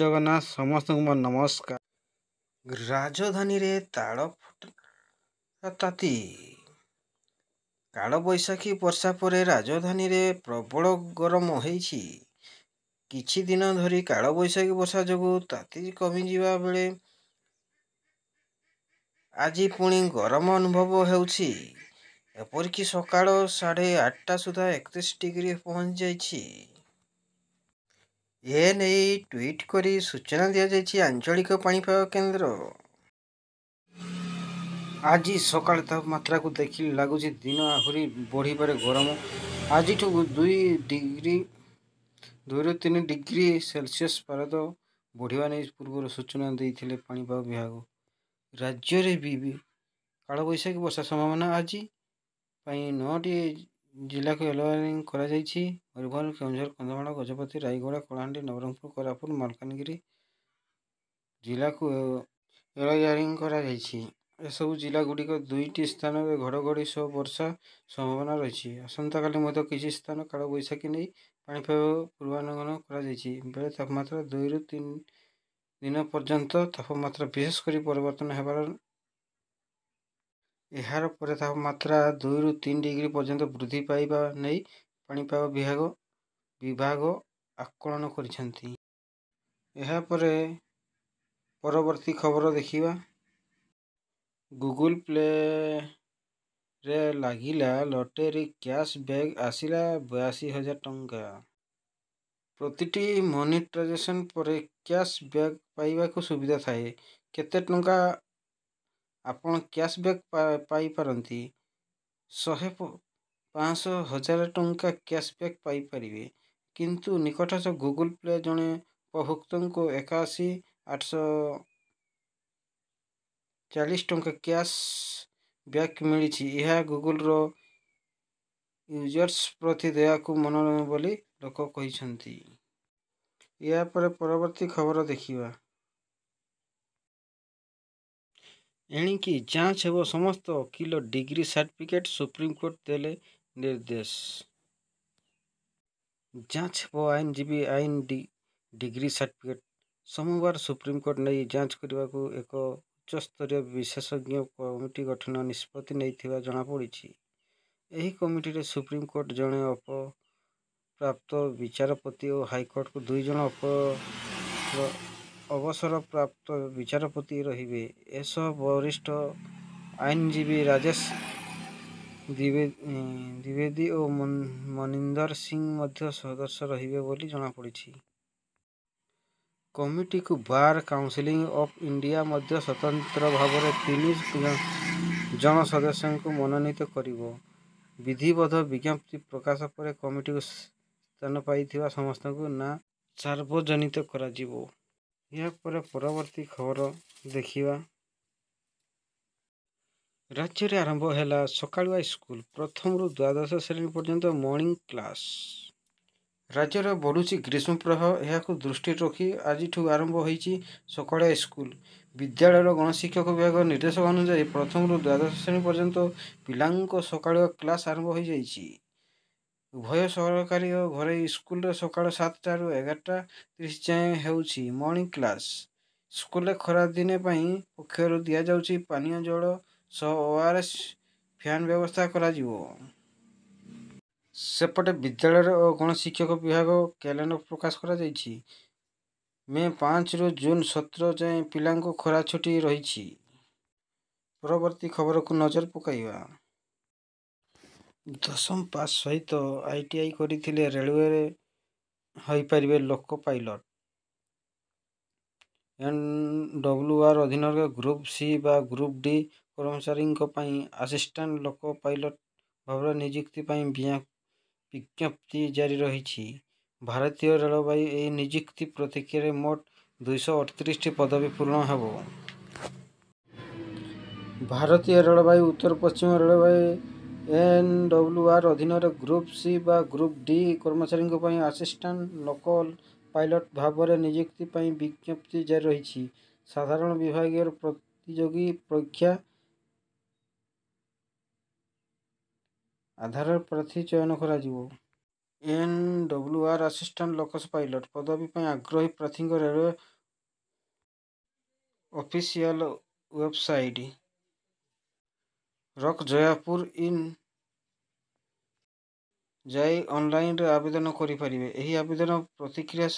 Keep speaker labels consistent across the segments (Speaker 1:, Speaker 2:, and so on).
Speaker 1: ଜଗନ୍ନାଥ ସମସ୍ତଙ୍କୁ ମୋର ନମସ୍କାର ରାଜଧାନୀରେ ତାଳ ତାତି କାଳବୈଶାଖୀ ବର୍ଷା ପରେ ରାଜଧାନୀରେ ପ୍ରବଳ ଗରମ ହୋଇଛି କିଛି ଦିନ ଧରି କାଳବୈଶାଖୀ ବର୍ଷା ଯୋଗୁଁ ତାତି କମିଯିବା ବେଳେ ଆଜି ପୁଣି ଗରମ ଅନୁଭବ ହେଉଛି ଏପରିକି ସକାଳ ସାଢ଼େ ଆଠଟା ସୁଦ୍ଧା ଏକତିରିଶ ଡିଗ୍ରୀ ପହଞ୍ଚିଯାଇଛି ଏ ନେଇ ଟ୍ୱିଟ୍ କରି ସୂଚନା ଦିଆଯାଇଛି ଆଞ୍ଚଳିକ ପାଣିପାଗ କେନ୍ଦ୍ର ଆଜି ସକାଳେ ତାପମାତ୍ରାକୁ ଦେଖିଲେ ଲାଗୁଛି ଦିନ ଆହୁରି ବଢ଼ିପାରେ ଗରମ ଆଜିଠୁ ଦୁଇ ଡିଗ୍ରୀ ଦୁଇରୁ ତିନି ଡିଗ୍ରୀ ସେଲସିୟସ୍ ପାରଦ ବଢ଼ିବା ନେଇ ପୂର୍ବରୁ ସୂଚନା ଦେଇଥିଲେ ପାଣିପାଗ ବିଭାଗ ରାଜ୍ୟରେ ବି କାଳବୈଶାଖୀ ବର୍ଷା ସମ୍ଭାବନା ଆଜି ପାଇଁ ନଅଟି ଜିଲ୍ଲାକୁ ୟେଲୋ ୱାର୍ଣ୍ଣିଂ କରାଯାଇଛି ମୟୂରଭଞ୍ଜ କେଉଁଝର କନ୍ଧମାଳ ଗଜପତି ରାୟଗଡ଼ା କଳାହାଣ୍ଡି ନବରଙ୍ଗପୁର କୋରାପୁଟ ମାଲକାନଗିରି ଜିଲ୍ଲାକୁ ୟେଲୋ ୱାର୍ଣ୍ଣିଂ କରାଯାଇଛି ଏସବୁ ଜିଲ୍ଲାଗୁଡ଼ିକ ଦୁଇଟି ସ୍ଥାନରେ ଘଡ଼ଘଡ଼ି ସହ ବର୍ଷା ସମ୍ଭାବନା ରହିଛି ଆସନ୍ତାକାଲି ମଧ୍ୟ କିଛି ସ୍ଥାନ କାଳବୈଶାଖୀ ନେଇ ପାଣିପାଗ ପୂର୍ବାନୁମାନ କରାଯାଇଛି ବେଳେ ତାପମାତ୍ରା ଦୁଇରୁ ତିନି ଦିନ ପର୍ଯ୍ୟନ୍ତ ତାପମାତ୍ରା ବିଶେଷ କରି ପରିବର୍ତ୍ତନ ହେବାର ଏହାର ପରେ ତାପମାତ୍ରା ଦୁଇରୁ ତିନି ଡିଗ୍ରୀ ପର୍ଯ୍ୟନ୍ତ ବୃଦ୍ଧି ପାଇବା ନେଇ ପାଣିପାଗ ବିଭାଗ ବିଭାଗ ଆକଳନ କରିଛନ୍ତି ଏହାପରେ ପରବର୍ତ୍ତୀ ଖବର ଦେଖିବା ଗୁଗୁଲ୍ ପ୍ଲେରେ ଲାଗିଲା ଲଟେରୀ କ୍ୟାସ୍ ବ୍ୟାକ୍ ଆସିଲା ବୟାଅଶୀ ହଜାର ଟଙ୍କା ପ୍ରତିଟି ମନି ଟ୍ରାଞ୍ଜାକ୍ସନ୍ ପରେ କ୍ୟାସ୍ ବ୍ୟାକ୍ ପାଇବାକୁ ସୁବିଧା ଥାଏ କେତେ ଟଙ୍କା ଆପଣ କ୍ୟାସ୍ବ୍ୟାକ୍ ପାଇପାରନ୍ତି ଶହେ ପାଞ୍ଚଶହ ହଜାର ଟଙ୍କା କ୍ୟାସ୍ବ୍ୟାକ୍ ପାଇପାରିବେ କିନ୍ତୁ ନିକଟସ୍ଥ ଗୁଗୁଲ୍ ପ୍ଲେ ଜଣେ ଉପଭୋକ୍ତାଙ୍କୁ ଏକାଅଶୀ ଆଠଶହ ଚାଳିଶ ଟଙ୍କା କ୍ୟାସ୍ ବ୍ୟାକ୍ ମିଳିଛି ଏହା ଗୁଗୁଲ୍ର ୟୁଜର୍ସ ପ୍ରତି ଦୟାକୁ ମନୋରମ ବୋଲି ଲୋକ କହିଛନ୍ତି ଏହା ପରେ ପରବର୍ତ୍ତୀ ଖବର ଦେଖିବା ଏଣିକି ଯାଞ୍ଚ ହେବ ସମସ୍ତ ଓକିଲ ଡିଗ୍ରୀ ସାର୍ଟିଫିକେଟ୍ ସୁପ୍ରିମକୋର୍ଟ ଦେଲେ ନିର୍ଦ୍ଦେଶ ଯାଞ୍ଚ ହେବ ଆଇନଜୀବୀ ଆଇନ ଡିଗ୍ରୀ ସାର୍ଟିଫିକେଟ୍ ସୋମବାର ସୁପ୍ରିମକୋର୍ଟ ନେଇ ଯାଞ୍ଚ କରିବାକୁ ଏକ ଉଚ୍ଚସ୍ତରୀୟ ବିଶେଷଜ୍ଞ କମିଟି ଗଠନ ନିଷ୍ପତ୍ତି ନେଇଥିବା ଜଣାପଡ଼ିଛି ଏହି କମିଟିରେ ସୁପ୍ରିମକୋର୍ଟ ଜଣେ ଅପପ୍ରାପ୍ତ ବିଚାରପତି ଓ ହାଇକୋର୍ଟକୁ ଦୁଇ ଜଣ ଅପ ଅବସରପ୍ରାପ୍ତ ବିଚାରପତି ରହିବେ ଏସ ବରିଷ୍ଠ ଆଇନଜୀବୀ ରାଜେଶ ଦ୍ୱିବେଦୀ ଓ ମନିନ୍ଦର ସିଂ ମଧ୍ୟ ସଦସ୍ୟ ରହିବେ ବୋଲି ଜଣାପଡ଼ିଛି କମିଟିକୁ ବାର୍ କାଉନ୍ସିଲିଂ ଅଫ୍ ଇଣ୍ଡିଆ ମଧ୍ୟ ସ୍ୱତନ୍ତ୍ର ଭାବରେ ତିନି ଜଣ ସଦସ୍ୟଙ୍କୁ ମନୋନୀତ କରିବ ବିଧିବଦ୍ଧ ବିଜ୍ଞପ୍ତି ପ୍ରକାଶ ପରେ କମିଟିକୁ ସ୍ଥାନ ପାଇଥିବା ସମସ୍ତଙ୍କୁ ନାଁ ସାର୍ବଜନୀତ କରାଯିବ ଏହାପରେ ପରବର୍ତ୍ତୀ ଖବର ଦେଖିବା ରାଜ୍ୟରେ ଆରମ୍ଭ ହେଲା ସକାଳୁଆ ସ୍କୁଲ ପ୍ରଥମରୁ ଦ୍ୱାଦଶ ଶ୍ରେଣୀ ପର୍ଯ୍ୟନ୍ତ ମର୍ଣ୍ଣିଂ କ୍ଲାସ୍ ରାଜ୍ୟରେ ବଢ଼ୁଛି ଗ୍ରୀଷ୍ମ ପ୍ରବାହ ଏହାକୁ ଦୃଷ୍ଟିରେ ରଖି ଆଜିଠୁ ଆରମ୍ଭ ହୋଇଛି ସକାଳିଆ ସ୍କୁଲ ବିଦ୍ୟାଳୟର ଗଣଶିକ୍ଷକ ବିଭାଗ ନିର୍ଦ୍ଦେଶକ ଅନୁଯାୟୀ ପ୍ରଥମରୁ ଦ୍ୱାଦଶ ଶ୍ରେଣୀ ପର୍ଯ୍ୟନ୍ତ ପିଲାଙ୍କ ସକାଳୁଆ କ୍ଲାସ୍ ଆରମ୍ଭ ହୋଇଯାଇଛି ଉଭୟ ସରକାରୀ ଓ ଘରୋଇ ସ୍କୁଲରେ ସକାଳ ସାତଟାରୁ ଏଗାରଟା ତିରିଶ ଯାଏଁ ହେଉଛି ମର୍ଣ୍ଣିଂ କ୍ଲାସ୍ ସ୍କୁଲରେ ଖରାଦିନେ ପାଇଁ ପକ୍ଷରୁ ଦିଆଯାଉଛି ପାନୀୟ ଜଳ ସହ ଓ ଆର୍ ଏସ୍ ଫ୍ୟାନ୍ ବ୍ୟବସ୍ଥା କରାଯିବ ସେପଟେ ବିଦ୍ୟାଳୟର ଓ ଗଣଶିକ୍ଷକ ବିଭାଗ କ୍ୟାଲେଣ୍ଡର ପ୍ରକାଶ କରାଯାଇଛି ମେ ପାଞ୍ଚରୁ ଜୁନ୍ ସତର ଯାଏଁ ପିଲାଙ୍କୁ ଖରା ଛୁଟି ରହିଛି ପରବର୍ତ୍ତୀ ଖବରକୁ ନଜର ପକାଇବା ଦଶମ ପାସ୍ ସହିତ ଆଇ ଟି ଆଇ କରିଥିଲେ ରେଲୱେରେ ହୋଇପାରିବେ ଲୋକ ପାଇଲଟ୍ ଏନ୍ ଡବ୍ଲ୍ୟୁ ଆର୍ ଅଧୀନରେ ଗ୍ରୁପ୍ ସି ବା ଗ୍ରୁପ୍ ଡି କର୍ମଚାରୀଙ୍କ ପାଇଁ ଆସିଷ୍ଟାଣ୍ଟ ଲୋକ ପାଇଲଟ୍ ଭାବରେ ନିଯୁକ୍ତି ପାଇଁ ବିଜ୍ଞପ୍ତି ଜାରି ରହିଛି ଭାରତୀୟ ରେଳବାଇ ଏହି ନିଯୁକ୍ତି ପ୍ରତିକ୍ରିୟାରେ ମୋଟ ଦୁଇଶହ ଅଠତିରିଶଟି ପଦବୀ ପୂରଣ ହେବ ଭାରତୀୟ ରେଳବାଇ ଉତ୍ତର ପଶ୍ଚିମ ରେଳବାଇ ଏନ୍ଡବ୍ଲ୍ୟୁଆର୍ ଅଧୀନରେ ଗ୍ରୁପ୍ ସି ବା ଗ୍ରୁପ୍ ଡି କର୍ମଚାରୀଙ୍କ ପାଇଁ ଆସିଷ୍ଟାଣ୍ଟ ଲୋକାଲ୍ ପାଇଲଟ୍ ଭାବରେ ନିଯୁକ୍ତି ପାଇଁ ବିଜ୍ଞପ୍ତି ଜାରି ରହିଛି ସାଧାରଣ ବିଭାଗୀୟ ପ୍ରତିଯୋଗୀ ପରୀକ୍ଷା ଆଧାରରେ ପ୍ରାର୍ଥୀ ଚୟନ କରାଯିବ ଏନ୍ଡବ୍ଲ୍ୟୁଆର୍ ଆସିଷ୍ଟାଣ୍ଟ ଲୋକସ୍ ପାଇଲଟ୍ ପଦବୀ ପାଇଁ ଆଗ୍ରହୀ ପ୍ରାର୍ଥୀଙ୍କ ରେଲୱେ ଅଫିସିଆଲ୍ ୱେବସାଇଟ୍ ରକ୍ଜୟାପୁର ଇନ୍ ଯାଇ ଅନ୍ଲାଇନ୍ରେ ଆବେଦନ କରିପାରିବେ ଏହି ଆବେଦନ ପ୍ରତିକ୍ରିୟା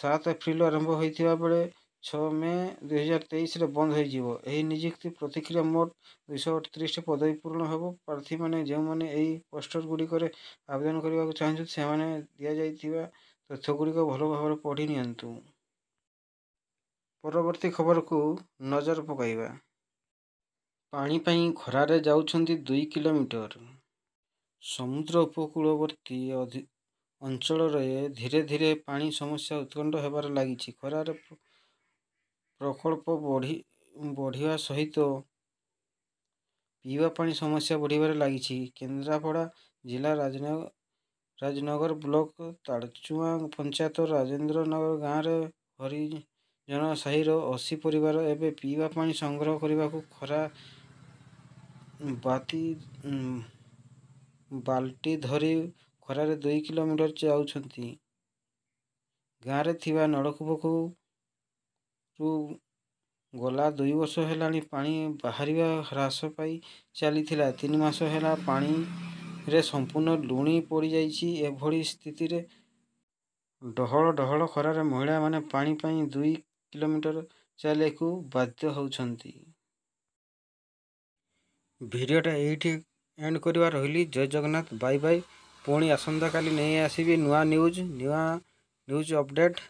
Speaker 1: ସାତ ଏପ୍ରିଲ୍ରୁ ଆରମ୍ଭ ହୋଇଥିବା ବେଳେ ଛଅ ମେ ଦୁଇହଜାର ତେଇଶରେ ବନ୍ଦ ହୋଇଯିବ ଏହି ନିଯୁକ୍ତି ପ୍ରତିକ୍ରିୟା ମୋଟ ଦୁଇଶହ ଅଠତିରିଶଟି ପଦବୀ ପୂରଣ ହେବ ପ୍ରାର୍ଥୀମାନେ ଯେଉଁମାନେ ଏହି ପୋଷ୍ଟଗୁଡ଼ିକରେ ଆବେଦନ କରିବାକୁ ଚାହୁଁଛନ୍ତି ସେମାନେ ଦିଆଯାଇଥିବା ତଥ୍ୟଗୁଡ଼ିକ ଭଲ ଭାବରେ ପଢ଼ି ନିଅନ୍ତୁ ପରବର୍ତ୍ତୀ ଖବରକୁ ନଜର ପକାଇବା ପାଣି ପାଇଁ ଖରାରେ ଯାଉଛନ୍ତି ଦୁଇ କିଲୋମିଟର ସମୁଦ୍ର ଉପକୂଳବର୍ତ୍ତୀ ଅଞ୍ଚଳରେ ଧୀରେ ଧୀରେ ପାଣି ସମସ୍ୟା ଉତ୍କଣ୍ଠ ହେବାରେ ଲାଗିଛି ଖରାରେ ପ୍ରକଳ୍ପ ବଢ଼ି ବଢ଼ିବା ସହିତ ପିଇବା ପାଣି ସମସ୍ୟା ବଢ଼ିବାରେ ଲାଗିଛି କେନ୍ଦ୍ରାପଡ଼ା ଜିଲ୍ଲା ରାଜନଗର ବ୍ଲକ ତାଳଚୁଆ ପଞ୍ଚାୟତ ରାଜେନ୍ଦ୍ରନଗର ଗାଁରେ ହରିଜନ ସାହିର ଅଶୀ ପରିବାର ଏବେ ପିଇବା ପାଣି ସଂଗ୍ରହ କରିବାକୁ ଖରା ବାତି ବାଲ୍ଟି ଧରି ଖରାରେ ଦୁଇ କିଲୋମିଟର ଯାଉଛନ୍ତି ଗାଁରେ ଥିବା ନଳକୂପକୁ ଗଲା ଦୁଇ ବର୍ଷ ହେଲାଣି ପାଣି ବାହାରିବା ହ୍ରାସ ପାଇ ଚାଲିଥିଲା ତିନି ମାସ ହେଲା ପାଣିରେ ସମ୍ପୂର୍ଣ୍ଣ ଲୁଣି ପଡ଼ିଯାଇଛି ଏଭଳି ସ୍ଥିତିରେ ଡହଳ ଡହଳ ଖରାରେ ମହିଳାମାନେ ପାଣି ପାଇଁ ଦୁଇ କିଲୋମିଟର ଚାଲିବାକୁ ବାଧ୍ୟ ହେଉଛନ୍ତି ଭିଡ଼ିଓଟା ଏଇଠି ଏଣ୍ଡ୍ କରିବା ରହିଲି ଜୟ ଜଗନ୍ନାଥ ବାଇ ବାଇ ପୁଣି ଆସନ୍ତାକାଲି ନେଇ ଆସିବି ନୂଆ ନ୍ୟୁଜ୍ ନୂଆ ନ୍ୟୁଜ୍ ଅପଡ଼େଟ୍